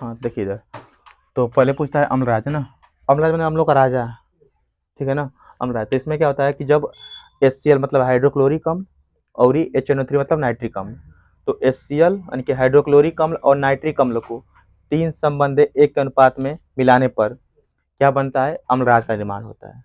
हाँ देखिए इधर तो पहले पूछता है अमराज है ना अमराज मैंने हम लोग का राजा ठीक है ना अमराज तो इसमें क्या होता है कि जब एस मतलब हाइड्रोक्लोरिक कम और ही एच मतलब नाइट्रिक कम तो एस सी एल यानी कि हाइड्रोक्लोरिक अम्ल और नाइट्रिक अम्ल को तीन संबंध एक अनुपात में मिलाने पर क्या बनता है अमराज का निर्माण होता है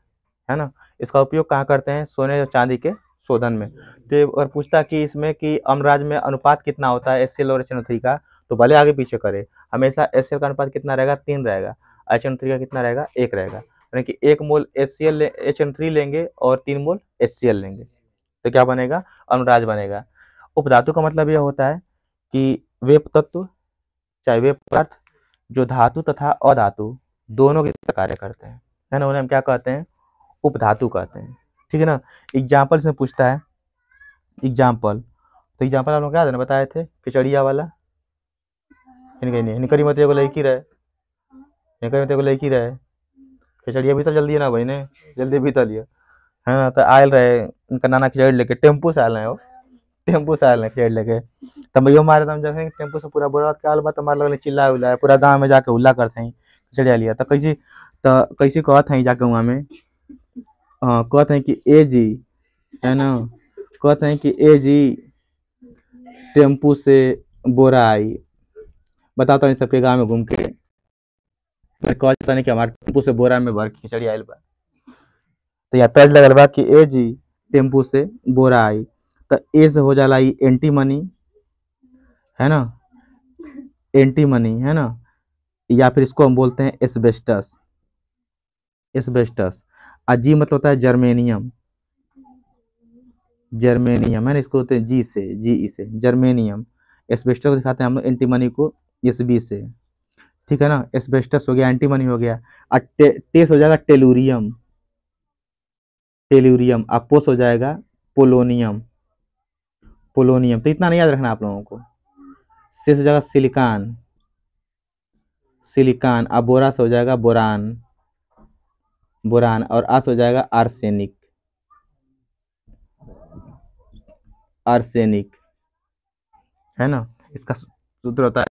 है ना इसका उपयोग कहाँ करते हैं सोने और चांदी के शोधन में तो अगर पूछता कि इसमें कि अमराज में अनुपात कितना होता है एस सी एल और एच का तो भले आगे पीछे करे हमेशा एस का अनुपात कितना रहेगा तीन रहेगा एच एन थ्री का कितना रहेगा एक रहेगा यानी कि एक mole S C L H N three लेंगे और तीन मोल एस सी एल लेंगे तो क्या बनेगा अनुराज बनेगा उपधातु का मतलब यह होता है कि वे तत्व चाहे वे पदार्थ जो धातु तथा अधातु दोनों के कार्य करते हैं है ना उन्हें हम क्या कहते हैं उपधातु कहते हैं ठीक है ना एग्जाम्पल से पूछता है एग्जाम्पल तो एग्जाम्पल आप लोग क्या देना बताए थे खिचड़िया वाला निकरी मत एगो लड़की रहे निकरी मत एगो लड़की रहे खिचड़िया भीतर जल्दी ना भाई ने जल्दी भीतर लिया है ना तो आयल रहे उनका नाना खिचड़ी लेके टेम्पू से आयल है वो टेम्पू से आयल है खिचड़ी लेके तब यो मारे तो हम जैसे टेम्पू से पूरा बोला क्या आयल तो मारे चिल्ला उल्ला पूरा गाँव में जाके उल्ला करते हैं खिचड़िया लिया तो कैसे तो कैसे कहत हैं जाके वहाँ में हाँ कहते हैं कि ए जी है ना कहते हैं कि ए जी टेम्पू से बोरा आई बताता हूँ सबके गाँव में घूम के मैं कॉल बताने कि हमारे टेम्पू से बोरा में भर खिचड़ी आयल बा तो यहाँ तर्ज लगल बा कि ए जी टेम्पू से बोरा आई तो ए से हो जाला ई एंटी मनी है ना एंटी मनी है ना या फिर इसको हम बोलते हैं एसबेस्टस एसबेस्टस अजी मतलब होता है जर्मेनियम जर्मेनियम है ना इसको होते हैं जी से जी ई e से जर्मेनियम एसबेस्टस को दिखाते हैं हम लोग एंटीमनी को इस बी से ठीक है ना एस्बेस्टस हो गया एंटीमनी हो गया और टे, टेस हो जाएगा टेलूरियम टेलूरियम अपोस हो जाएगा पोलोनियम पोलोनियम तो इतना नहीं याद रखना आप लोगों को शेष हो जाएगा सिलिकान सिलिकान अबोरा बोरास हो जाएगा बोरान बोरान और आस हो जाएगा आर्सेनिक आर्सेनिक है ना इसका सूत्र होता है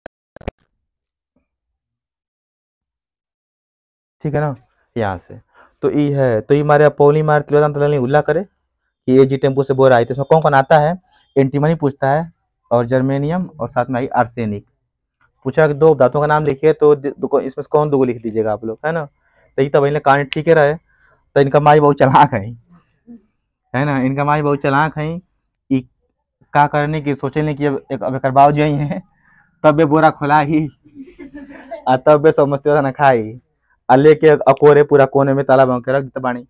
ठीक है ना यहाँ से तो ये है तो ये मारे पोली मार त्रिवेदांत तो लाल उल्ला करे कि ए जी टेम्पू से बोर आई तो इसमें कौन कौन आता है एंटीमनी पूछता है और जर्मेनियम और साथ में आई आर्सेनिक पूछा कि दो धातुओं का नाम लिखिए तो इसमें कौन दो लिख दीजिएगा आप लोग है ना तो ये तब इन्हें कान ठीक है रहे तो इनका माई बहुत चलाक है है ना इनका माई बहुत चलाक है का करने की सोचने की अब एक अब एक बाबू जी हैं तब ये बोरा खोला ही और तब ये समझते ना खाई अले के अकोरे पूरा कोने में ताला बंद के रख देता बाणी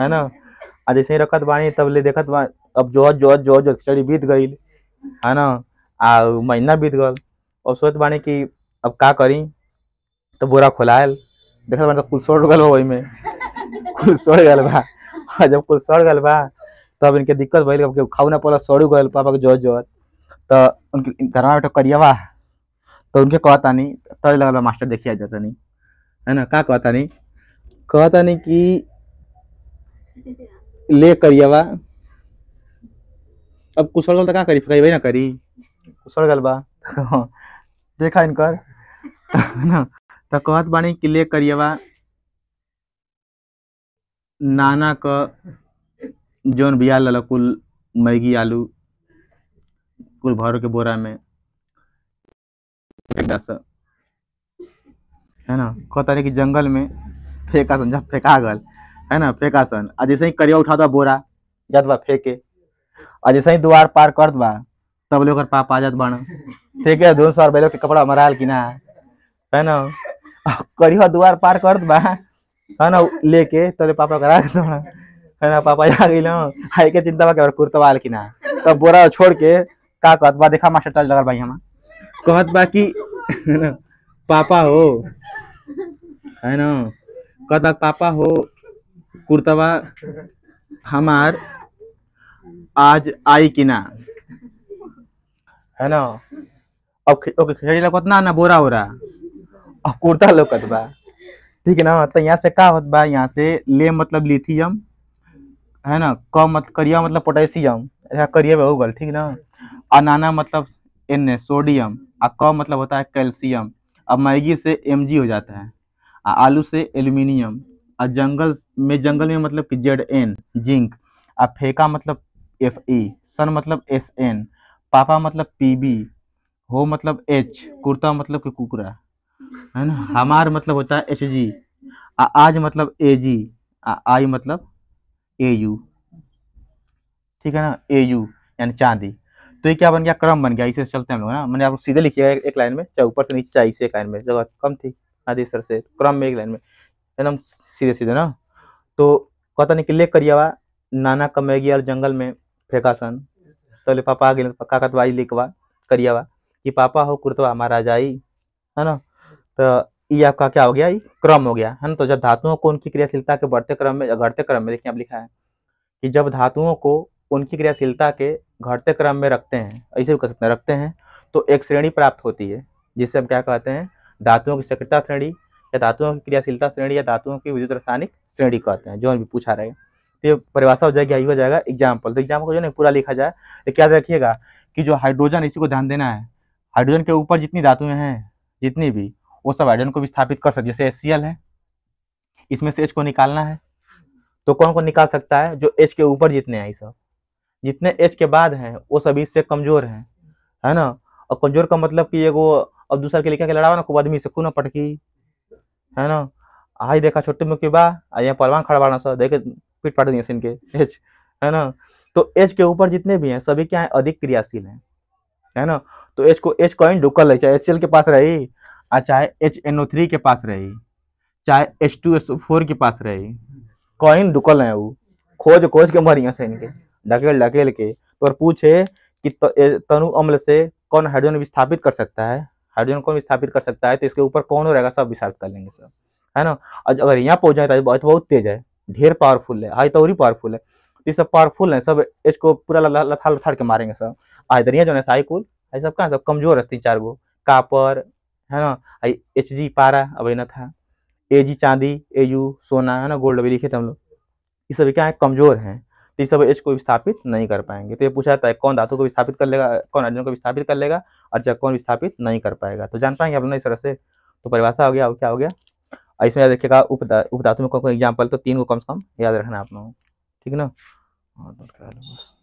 है ना आ जैसे ही रखत बाणी तब ले देखत बा अब जो जो जो जो चढ़ी बीत गई है ना आ महीना बीत गल और सोच बानी कि अब का करी तो बोरा खोलायल देख बानी तो कुल सड़ गल वही में कुल सड़ गल बा जब कुल सड़ गल बा तब इनके दिक्कत भैल अब खाऊ ना पड़ा सड़ू गल पापा के जो जो तो उनके घर में करियावा तो उनके कहतानी तो लगल मास्टर देखिए जाता नहीं है ना का कहता नहीं कहता नहीं कि ले करियवा अब कुशल गल तो का करी कही ना करी कुशल गल बा देखा इनकर ना तो कहत बानी कि ले करियवा नाना क जोन बिया लल कुल मैगी आलू कुल भर के बोरा में है ना कहता रहे कि जंगल में फेंका सन जब फेंका गल है ना फेंका सन आ जैसे ही करिया उठा दो बोरा जात बा फेंके आ जैसे ही द्वार पार कर बा तब लोग पापा जात बन ठीक है दो सौ रुपये के कपड़ा मराल कि ना है ना करिया द्वार पार कर बा है ना लेके तोरे पापा करा है ना पापा जा गई हाई के चिंता बा के कुर्ता वाल कि ना तब बोरा छोड़ के का कहत बा देखा मास्टर चल लगल भाई हम कहत बा कि पापा हो है ना कदा पापा हो कुर्तवा हमार आज आई कि ना है ना अब ओके खिचड़ी ला ना बोरा हो रहा अब कुर्ता लो कटवा ठीक है ना तो यहाँ से का होता बा यहाँ से ले मतलब लिथियम है ना क मत करिया मतलब पोटेशियम ऐसा करिया हो गल ठीक ना अनाना मतलब एन सोडियम और क मतलब होता है कैल्शियम अब मैगी से एम हो जाता है आलू से एल्यूमिनियम आ जंगल में जंगल में मतलब कि जेड एन जिंक आ फेका मतलब एफ ई सन मतलब एस एन पापा मतलब पी बी हो मतलब एच कुर्ता मतलब कि कुकरा है ना हमार मतलब होता है एच जी आ, आज मतलब ए जी आ, आई मतलब ए यू ठीक है ना ए यू यानी चांदी तो ये क्या बन गया क्रम बन गया इसे चलते हैं हम लोग ना मैंने आपको सीधे लिखिएगा एक लाइन में चाहे ऊपर से नीचे चाहे इसे एक लाइन में जगह कम थी आदि सर से क्रम में एक लाइन में एकदम सीधे सीधे ना तो कहता नहीं कि ले करियावा नाना कमेगी और जंगल में फेंका सन तो ले पापा आ गए पक्का कतवाई लिखवा करियावा कि पापा हो कुर्तवा महाराज आई है ना तो ये आपका क्या हो गया ये क्रम हो गया है ना तो जब धातुओं को उनकी क्रियाशीलता के बढ़ते क्रम में घटते क्रम में देखिए आप लिखा है कि जब धातुओं को उनकी क्रियाशीलता के घटते क्रम में रखते हैं ऐसे भी कर सकते हैं रखते हैं तो एक श्रेणी प्राप्त होती है जिसे हम क्या कहते हैं धातुओं की सक्रियता श्रेणी या धातुओं की क्रियाशीलता श्रेणी या धातुओं की विद्युत रासायनिक श्रेणी कहते हैं जो भी पूछा रहेगा तो ये परिभाषा हो जाएगी हो जाएगा एग्जाम्पल तो एग्जाम्पल को जो है पूरा लिखा जाए तो याद रखिएगा कि जो हाइड्रोजन इसी को ध्यान देना है हाइड्रोजन के ऊपर जितनी धातुएं हैं जितनी भी वो सब हाइड्रोजन को विस्थापित कर सकते जैसे एस है इसमें से एच को निकालना है तो कौन कौन निकाल सकता है जो एच के ऊपर जितने हैं सब जितने एच के बाद हैं वो सभी इससे कमजोर हैं है ना और कमजोर का मतलब कि ये वो और दूसरा के लिखा के लड़ावा ना खूब आदमी से खूब ना पटकी है ना आई देखा छोटे मुख्य बा आ यहाँ पलवान खड़ा बना सर देखे पीट पाट दिए इनके एज है ना तो एज के ऊपर जितने भी हैं सभी क्या है अधिक क्रियाशील हैं है ना तो एज को एच कॉइन डुकल है चाहे एच के पास रही और चाहे एच एन थ्री के पास रही चाहे एच टू एस फोर के पास रही कॉइन डुकल है वो खोज खोज के मर यहाँ से इनके ढकेल ढकेल के तो पूछे कि तनु अम्ल से कौन हाइड्रोजन विस्थापित कर सकता है हाइड्रोजन कौन विस्थापित कर सकता है तो इसके ऊपर कौन हो रहेगा सब विस्थापित कर लेंगे सर है ना और अगर यहाँ पहुंच जाए तो बहुत तेज है ढेर पावरफुल है हाई तौरी तो ही पावरफुल है तो ये सब पावरफुल है सब एज को पूरा लथा लथाड़ के मारेंगे सब आज दरिया जो है साई कुल सब कहाँ सब कमजोर है तीन चार गो कापर है ना एच जी पारा अब ना था ए जी चांदी ए यू सोना है ना गोल्ड अभी लिखे थे हम लोग ये सभी क्या है कमजोर हैं सब एच को विस्थापित नहीं कर पाएंगे तो ये पूछा जाता है कौन धातु को विस्थापित कर लेगा कौन अर्जुन को विस्थापित कर लेगा और कौन विस्थापित नहीं कर पाएगा तो जान पाएंगे आप लोग इस तरह से तो परिभाषा हो गया और क्या हो गया और इसमें याद रखिएगा उपधातु में कौन कौन एग्जाम्पल तो तीन को कम से कम याद रखना आप लोगों ठीक ना